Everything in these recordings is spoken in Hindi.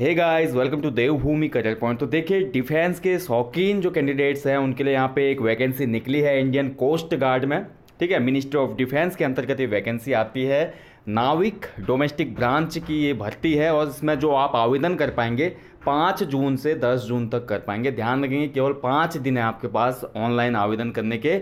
hey guys welcome to Devbhoomi career point तो देखिए डिफेंस के शौकीन जो कैंडिडेट्स हैं उनके लिए यहाँ पे एक वैकेंसी निकली है इंडियन कोस्ट गार्ड में ठीक है मिनिस्ट्री ऑफ डिफेंस के अंतर्गत ये वैकेंसी आती है नाविक डोमेस्टिक ब्रांच की ये भर्ती है और इसमें जो आप आवेदन कर पाएंगे पाँच जून से दस जून तक कर पाएंगे ध्यान रखेंगे केवल पाँच दिन है आपके पास ऑनलाइन आवेदन करने के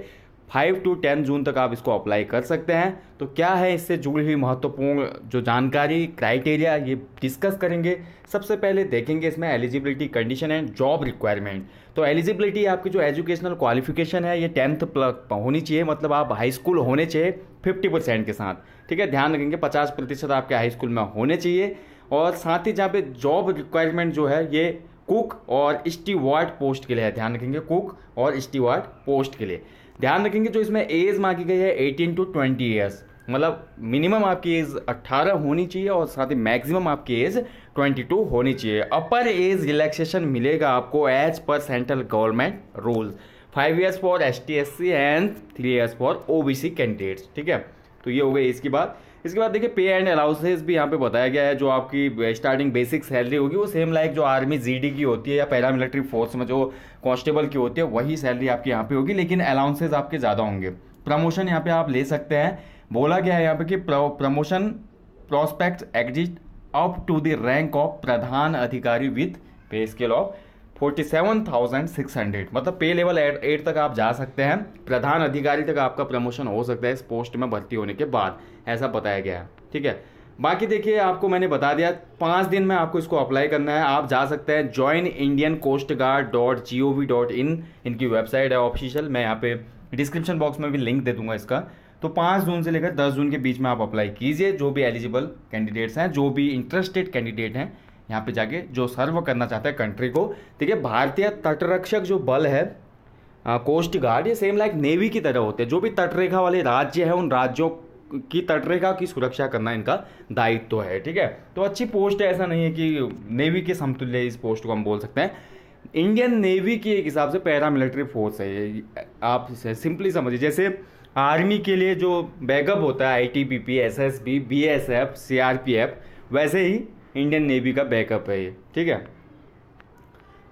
फाइव टू टेन जून तक आप इसको अप्लाई कर सकते हैं तो क्या है इससे जुड़ी हुई महत्वपूर्ण जो जानकारी क्राइटेरिया ये डिस्कस करेंगे सबसे पहले देखेंगे इसमें eligibility condition and job requirement तो एलिजिबिलिटी आपकी जो एजुकेशनल क्वालिफिकेशन है ये टेंथ प्लस होनी चाहिए मतलब आप हाई स्कूल होने चाहिए फिफ्टी परसेंट के साथ ठीक है ध्यान रखेंगे पचास प्रतिशत आपके हाई स्कूल में होने चाहिए और साथ ही जहाँ पे जॉब रिक्वायरमेंट जो है ये कुक और स्टीवार्ट पोस्ट के लिए है ध्यान रखेंगे कुक और स्टीवार्ट पोस्ट के लिए ध्यान रखेंगे जो इसमें एज मांगी गई है एटीन टू ट्वेंटी ईयर्स मतलब मिनिमम आपकी एज 18 होनी चाहिए और साथ ही मैक्सिमम आपकी एज 22 होनी चाहिए अपर एज रिलैक्सेशन मिलेगा आपको एज पर central government rules five years for S T S C and three years for O B C candidates ठीक है तो ये हो गई इसकी बात इसके बाद देखिए पे एंड अलाउंसेस भी यहाँ पे बताया गया है जो आपकी स्टार्टिंग बेसिक सैलरी होगी वो सेम लाइक जो आर्मी जीडी की होती है या पैरा मिलिट्री फोर्स में जो कांस्टेबल की होती है वही सैलरी आपकी यहाँ पे होगी लेकिन अलाउंसेस आपके ज़्यादा होंगे प्रमोशन यहाँ पे आप ले सकते हैं बोला गया है यहाँ पे कि promotion prospect exit up to the rank of Pradhan Adhikari with pay scale of forty seven thousand six hundred मतलब पे लेवल एट एट तक आप जा सकते हैं प्रधान अधिकारी तक आपका प्रमोशन हो सकता है इस पोस्ट में भर्ती होने के बाद ऐसा बताया गया है ठीक है बाकी देखिए आपको मैंने बता दिया पाँच दिन में आपको इसको अप्लाई करना है आप जा सकते हैं join Indian coast guard dot G O V dot in इनकी वेबसाइट है ऑफिशियल मैं यहाँ पे डिस्क्रिप्शन बॉक्स में भी लिंक दे दूंगा इसका तो पाँच जून से लेकर दस जून के बीच में आप अप्लाई कीजिए जो भी एलिजिबल कैंडिडेट्स हैं जो भी इंटरेस्टेड कैंडिडेट हैं यहाँ पे जाके जो सर्व करना चाहता है कंट्री को ठीक है भारतीय तटरक्षक जो बल है कोस्ट गार्ड ये सेम लाइक नेवी की तरह होते हैं जो भी तटरेखा वाले राज्य हैं उन राज्यों की तटरेखा की सुरक्षा करना इनका दायित्व तो है ठीक है तो अच्छी पोस्ट है ऐसा नहीं है कि नेवी के समतुल्य इस पोस्ट को हम बोल सकते हैं इंडियन नेवी के एक हिसाब से पैरा मिलिट्री फोर्स है ये आप सिंपली समझिए जैसे आर्मी के लिए जो बैकअप होता है I T P P S S B B S F C R P F वैसे ही इंडियन नेवी का बैकअप है ये ठीक है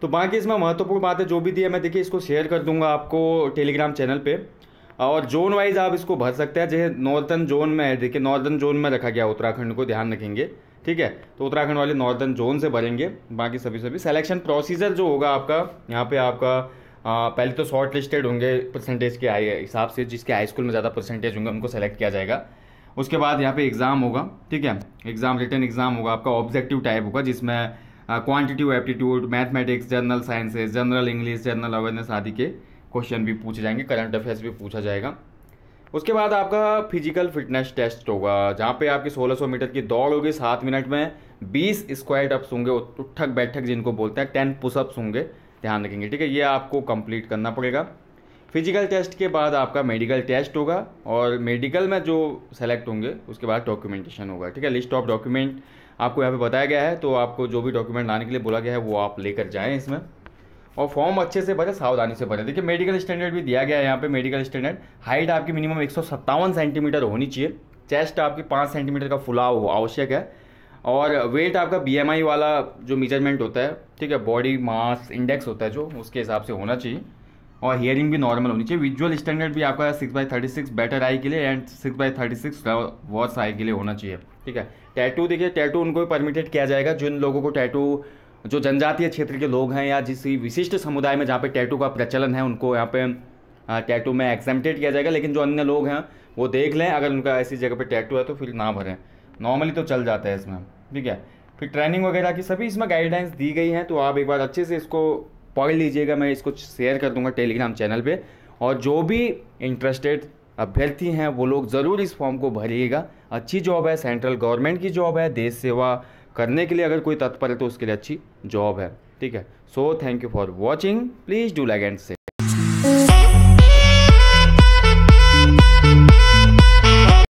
तो बाकी इसमें महत्वपूर्ण बातें जो भी दी है मैं देखिए इसको शेयर कर दूंगा आपको टेलीग्राम चैनल पे और जोन वाइज आप इसको भर सकते हैं जैसे नॉर्दर्न जोन में है देखिए नॉर्दर्न जोन में रखा गया उत्तराखंड को ध्यान रखेंगे ठीक है तो उत्तराखंड वाले नॉर्दर्न जोन से भरेंगे बाकी सभी सभी सिलेक्शन प्रोसीजर जो होगा आपका यहाँ पे आपका आ, पहले तो शॉर्ट लिस्टेड होंगे परसेंटेज के हिसाब से जिसके हाई स्कूल में ज़्यादा परसेंटेज होंगे उनको सेलेक्ट किया जाएगा उसके बाद यहाँ पे एग्ज़ाम होगा ठीक है एग्ज़ाम रिटर्न एग्ज़ाम होगा आपका ऑब्जेक्टिव टाइप होगा जिसमें quantitative aptitude mathematics general sciences general English general awareness आदि के क्वेश्चन भी पूछे जाएंगे करंट अफेयर्स भी पूछा जाएगा उसके बाद आपका फिजिकल फिटनेस टेस्ट होगा जहाँ पे आपकी 1600 मीटर की दौड़ होगी सात मिनट में 20 स्क्वायर टप्स होंगे उठक बैठक जिनको बोलते हैं 10 पुशअप्स होंगे ध्यान रखेंगे ठीक है ये आपको कंप्लीट करना पड़ेगा फिजिकल टेस्ट के बाद आपका मेडिकल टेस्ट होगा और मेडिकल में जो सेलेक्ट होंगे उसके बाद डॉक्यूमेंटेशन होगा ठीक है लिस्ट ऑफ डॉक्यूमेंट आपको यहाँ पे बताया गया है तो आपको जो भी डॉक्यूमेंट लाने के लिए बोला गया है वो आप लेकर जाएं इसमें और फॉर्म अच्छे से भरें सावधानी से भरें देखिए मेडिकल स्टैंडर्ड भी दिया गया है यहाँ पर मेडिकल स्टैंडर्ड हाइट आपकी मिनिमम एक सेंटीमीटर होनी चाहिए चेस्ट आपकी पाँच सेंटीमीटर का फुलाव हो आवश्यक है और वेट आपका बी वाला जो मेजरमेंट होता है ठीक है बॉडी मास इंडेक्स होता है जो उसके हिसाब से होना चाहिए और हियरिंग भी नॉर्मल होनी चाहिए विजुअल स्टैंडर्ड भी आपका six by thirty six better eye के लिए and six by thirty six worse eye के लिए होना चाहिए ठीक है टैटू देखिए टैटू उनको भी परमिटेड किया जाएगा जिन लोगों को टैटू जो जनजातीय क्षेत्र के लोग हैं या जिस विशिष्ट समुदाय में जहाँ पे टैटू का प्रचलन है उनको यहाँ पे टैटू में एक्सेप्टेड किया जाएगा लेकिन जो अन्य लोग हैं वो देख लें अगर उनका ऐसी जगह पे टैटू है तो फिर ना भरें नॉर्मली तो चल जाता है इसमें ठीक है फिर ट्रेनिंग वगैरह की सभी इसमें गाइडलाइंस दी गई हैं तो आप एक बार अच्छे से इसको पढ़ लीजिएगा मैं इसको शेयर कर दूंगा टेलीग्राम चैनल पे और जो भी इंटरेस्टेड अभ्यर्थी हैं वो लोग ज़रूर इस फॉर्म को भरिएगा अच्छी जॉब है सेंट्रल गवर्नमेंट की जॉब है देश सेवा करने के लिए अगर कोई तत्पर है तो उसके लिए अच्छी जॉब है ठीक है so thank you for watching please do like and से